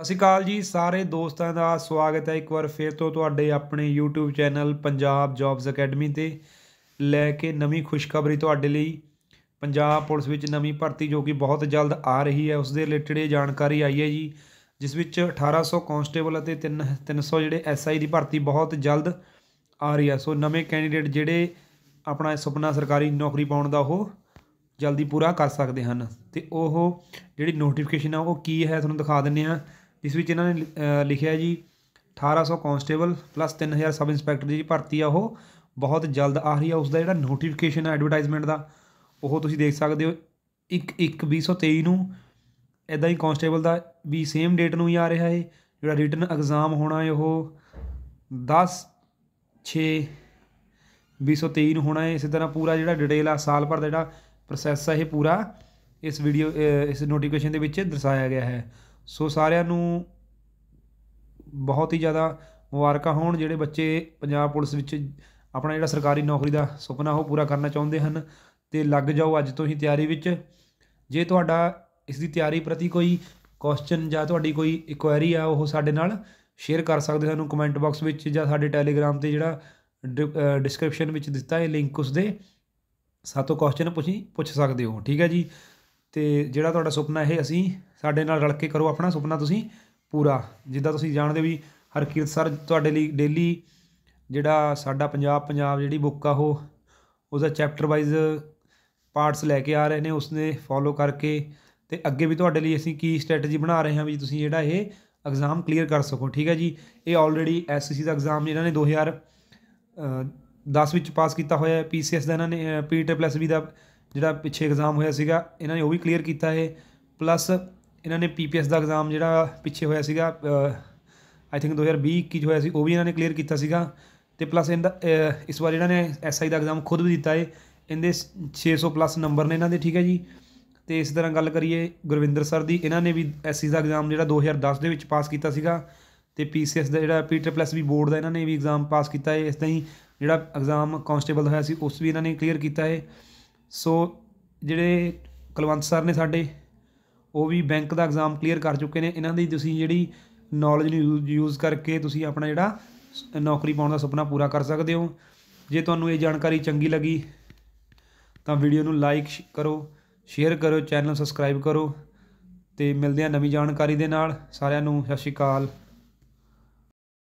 ਸਤਿ ਸ਼੍ਰੀ ਅਕਾਲ ਜੀ ਸਾਰੇ ਦੋਸਤਾਂ ਦਾ ਸਵਾਗਤ ਹੈ ਇੱਕ ਵਾਰ ਫੇਰ ਤੋਂ ਤੁਹਾਡੇ ਆਪਣੇ YouTube channel Punjab jobs academy ਤੇ ਲੈ ਕੇ ਨਵੀਂ ਖੁਸ਼ਖਬਰੀ ਤੁਹਾਡੇ ਲਈ ਪੰਜਾਬ ਪੁਲਿਸ ਵਿੱਚ ਨਵੀਂ ਭਰਤੀ ਜੋ ਕਿ ਬਹੁਤ ਜਲਦ ਆ ਰਹੀ ਹੈ ਉਸ ਦੇ ਰਿਲੇਟਡ ਇਹ ਜਾਣਕਾਰੀ ਆਈ ਹੈ ਜੀ ਜਿਸ ਵਿੱਚ 1800 ਕਾਂਸਟੇਬਲ ਅਤੇ 3 300 ਜਿਹੜੇ ਐਸਆਈ ਦੀ ਭਰਤੀ ਬਹੁਤ ਜਲਦ ਆ ਰਹੀ ਹੈ ਸੋ ਨਵੇਂ ਕੈਂਡੀਡੇਟ ਜਿਹੜੇ ਆਪਣਾ ਸੁਪਨਾ ਸਰਕਾਰੀ ਨੌਕਰੀ ਪਾਉਣ ਦਾ ਉਹ ਜਲਦੀ ਪੂਰਾ ਕਰ ਸਕਦੇ ਹਨ ਤੇ ਉਹ ਜਿਹੜੀ ਨੋਟੀਫਿਕੇਸ਼ਨ ਆ ਉਹ ਕੀ ਹੈ ਤੁਹਾਨੂੰ ਦਿਖਾ ਦਿੰਨੇ ਆ ਜਿਸ ਵਿੱਚ ਇਹਨਾਂ ਨੇ ਲਿਖਿਆ ਜੀ 1800 ਕਾਂਸਟੇਬਲ ਪਲੱਸ 3000 ਸਬ ਇੰਸਪੈਕਟਰ ਦੀ ਭਰਤੀ ਆ ਉਹ ਬਹੁਤ ਜਲਦ ਆ ਰਹੀ ਆ ਉਸ ਦਾ ਜਿਹੜਾ ਨੋਟੀਫਿਕੇਸ਼ਨ ਹੈ ਐਡਵਰਟਾਈਜ਼ਮੈਂਟ ਦਾ ਉਹ ਤੁਸੀਂ ਦੇਖ ਸਕਦੇ ਹੋ 1 1 2023 ਨੂੰ ਇਦਾਂ ਹੀ ਕਾਂਸਟੇਬਲ ਦਾ ਵੀ ਸੇਮ ਡੇਟ ਨੂੰ ਹੀ ਆ ਰਿਹਾ ਹੈ ਜਿਹੜਾ ਰਿਟਨ ਐਗਜ਼ਾਮ ਹੋਣਾ ਹੈ ਉਹ 10 6 2023 ਨੂੰ ਹੋਣਾ ਹੈ ਇਸੇ ਤਰ੍ਹਾਂ ਪੂਰਾ ਜਿਹੜਾ ਡਿਟੇਲ ਆ ਸਾਲ ਭਰ ਦਾ ਜਿਹੜਾ ਪ੍ਰੋਸੈਸ ਆ ਇਹ ਪੂਰਾ ਇਸ ਵੀਡੀਓ ਇਸ ਨੋਟੀਫਿਕੇਸ਼ਨ ਦੇ ਵਿੱਚ ਦਰਸਾਇਆ ਗਿਆ ਹੈ ਸੋ ਸਾਰਿਆਂ ਨੂੰ ਬਹੁਤ ਹੀ ਜ਼ਿਆਦਾ ਮੁਬਾਰਕਾਂ ਹੋਣ ਜਿਹੜੇ ਬੱਚੇ ਪੰਜਾਬ ਪੁਲਿਸ ਵਿੱਚ ਆਪਣਾ ਜਿਹੜਾ ਸਰਕਾਰੀ ਨੌਕਰੀ ਦਾ ਸੁਪਨਾ ਉਹ ਪੂਰਾ ਕਰਨਾ ਚਾਹੁੰਦੇ ਹਨ ਤੇ ਲੱਗ ਜਾਓ ਅੱਜ ਤੋਂ ਹੀ ਤਿਆਰੀ ਵਿੱਚ ਜੇ ਤੁਹਾਡਾ ਇਸ ਦੀ ਤਿਆਰੀ ਪ੍ਰਤੀ ਕੋਈ ਕੁਐਸਚਨ ਜਾਂ ਤੁਹਾਡੀ ਕੋਈ ਇਨਕੁਆਇਰੀ ਆ ਉਹ ਸਾਡੇ ਨਾਲ ਸ਼ੇਅਰ ਕਰ ਸਕਦੇ ਹੋ ਸਾਨੂੰ ਕਮੈਂਟ ਬਾਕਸ ਵਿੱਚ ਜਾਂ ਸਾਡੇ ਟੈਲੀਗ੍ਰਾਮ ਤੇ ਜਿਹੜਾ ਡਿਸਕ੍ਰਿਪਸ਼ਨ ਵਿੱਚ ਦਿੱਤਾ ਹੈ ਲਿੰਕ ਉਸ ਦੇ ਸਾਤੋਂ ਕੁਐਸਚਨ ਪੁੱਛੀ ਪੁੱਛ ਸਕਦੇ ਹੋ ਠੀਕ ਹੈ ਜੀ ਤੇ ਜਿਹੜਾ ਤੁਹਾਡਾ ਸੁਪਨਾ ਇਹ ਅਸੀਂ ਸਾਡੇ ਨਾਲ ਰਲ ਕੇ ਕਰੋ ਆਪਣਾ ਸੁਪਨਾ ਤੁਸੀਂ ਪੂਰਾ ਜਿੱਦਾਂ ਤੁਸੀਂ ਜਾਣਦੇ ਵੀ ਹਰਕੀਰਤ ਸਰ ਤੁਹਾਡੇ ਲਈ ਡੇਲੀ ਜਿਹੜਾ ਸਾਡਾ ਪੰਜਾਬ ਪੰਜਾਬ ਜਿਹੜੀ ਬੁੱਕ ਆ ਉਹ ਉਹਦਾ ਚੈਪਟਰ ਵਾਈਜ਼ ਪਾਰਟਸ ਲੈ ਕੇ ਆ ਰਹੇ ਨੇ ਉਸਨੇ ਫੋਲੋ ਕਰਕੇ ਤੇ ਅੱਗੇ ਵੀ ਤੁਹਾਡੇ ਲਈ ਅਸੀਂ ਕੀ ਸਟ੍ਰੈਟਜੀ ਬਣਾ ਰਹੇ ਹਾਂ ਵੀ ਤੁਸੀਂ ਜਿਹੜਾ ਇਹ ਐਗਜ਼ਾਮ ਕਲੀਅਰ ਕਰ ਸਕੋ ਠੀਕ ਹੈ ਜੀ ਇਹ ਆਲਰੇਡੀ ਐਸਸੀਸੀ ਦਾ ਐਗਜ਼ਾਮ ਇਹਨਾਂ ਨੇ 2000 10 ਵਿੱਚ ਪਾਸ ਕੀਤਾ ਹੋਇਆ ਹੈ ਪੀਸੀਐਸ ਦਾ ਇਹਨਾਂ ਨੇ ਪੀ ਪਲੱਸ ਵੀ ਦਾ ਜਿਹੜਾ ਪਿੱਛੇ ਐਗਜ਼ਾਮ ਹੋਇਆ ਸੀਗਾ ਇਹਨਾਂ ਨੇ ਉਹ ਵੀ ਕਲੀਅਰ ਕੀਤਾ ਹੈ ਪਲੱਸ ਇਹਨਾਂ ਨੇ ਪੀਪੀਐਸ ਦਾ ਐਗਜ਼ਾਮ ਜਿਹੜਾ ਪਿੱਛੇ ਹੋਇਆ ਸੀਗਾ ਆਈ ਥਿੰਕ 2020 21 ਹੋਇਆ ਸੀ ਉਹ ਵੀ ਇਹਨਾਂ ਨੇ ਕਲੀਅਰ ਕੀਤਾ ਸੀਗਾ ਤੇ ਪਲੱਸ ਇਹਦਾ ਇਸ ਵਾਰ ਇਹਨਾਂ ਨੇ ਐਸਆਈ ਦਾ ਐਗਜ਼ਾਮ ਖੁਦ ਵੀ ਦਿੱਤਾ ਏ ਇਹਦੇ 600 ਪਲੱਸ ਨੰਬਰ ਨੇ ਇਹਨਾਂ ਦੇ ਠੀਕ ਹੈ ਜੀ ਤੇ ਇਸ ਤਰ੍ਹਾਂ ਗੱਲ ਕਰੀਏ ਗੁਰਵਿੰਦਰ ਸਰ ਦੀ ਇਹਨਾਂ ਨੇ ਵੀ ਐਸਸੀ ਦਾ ਐਗਜ਼ਾਮ ਜਿਹੜਾ 2010 ਦੇ ਵਿੱਚ ਪਾਸ ਕੀਤਾ ਸੀਗਾ ਤੇ ਪੀਸੀਐਸ ਦਾ ਜਿਹੜਾ ਪਲੱਸ ਵੀ ਬੋਰਡ ਦਾ ਇਹਨਾਂ ਨੇ ਵੀ ਐਗਜ਼ਾਮ ਪਾਸ ਕੀਤਾ ਹੈ ਇਸ ਤਰ੍ਹਾਂ ਹੀ ਜਿਹੜਾ ਐਗਜ਼ਾਮ ਕਨਸਟੇਬਲ ਦਾ ਹੋਇਆ ਸੀ ਉਸ ਵੀ ਇਹਨਾਂ ਨੇ ਕਲੀਅਰ ਕੀਤਾ ਹੈ ਸੋ ਜਿਹੜੇ ਕੁਲਵੰਤ ਸਰ ਨੇ ਸਾਡੇ ਉਹ ਵੀ ਬੈਂਕ ਦਾ ਐਗਜ਼ਾਮ ਕਲੀਅਰ ਕਰ ਚੁੱਕੇ ਨੇ ਇਹਨਾਂ ਦੀ ਤੁਸੀਂ ਜਿਹੜੀ ਨੌਲੇਜ ਨੂੰ ਯੂਜ਼ ਕਰਕੇ ਤੁਸੀਂ ਆਪਣਾ ਜਿਹੜਾ ਨੌਕਰੀ ਪਾਉਣ ਦਾ ਸੁਪਨਾ ਪੂਰਾ ਕਰ ਸਕਦੇ ਹੋ ਜੇ ਤੁਹਾਨੂੰ ਇਹ ਜਾਣਕਾਰੀ ਚੰਗੀ ਲੱਗੀ ਤਾਂ ਵੀਡੀਓ ਨੂੰ ਲਾਈਕ ਕਰੋ ਸ਼ੇਅਰ ਕਰੋ ਚੈਨਲ ਸਬਸਕ੍ਰਾਈਬ ਕਰੋ ਤੇ ਮਿਲਦੇ ਆ ਨਵੀਂ ਜਾਣਕਾਰੀ ਦੇ ਨਾਲ ਸਾਰਿਆਂ ਨੂੰ ਸਤਿ ਸ਼੍ਰੀ ਅਕਾਲ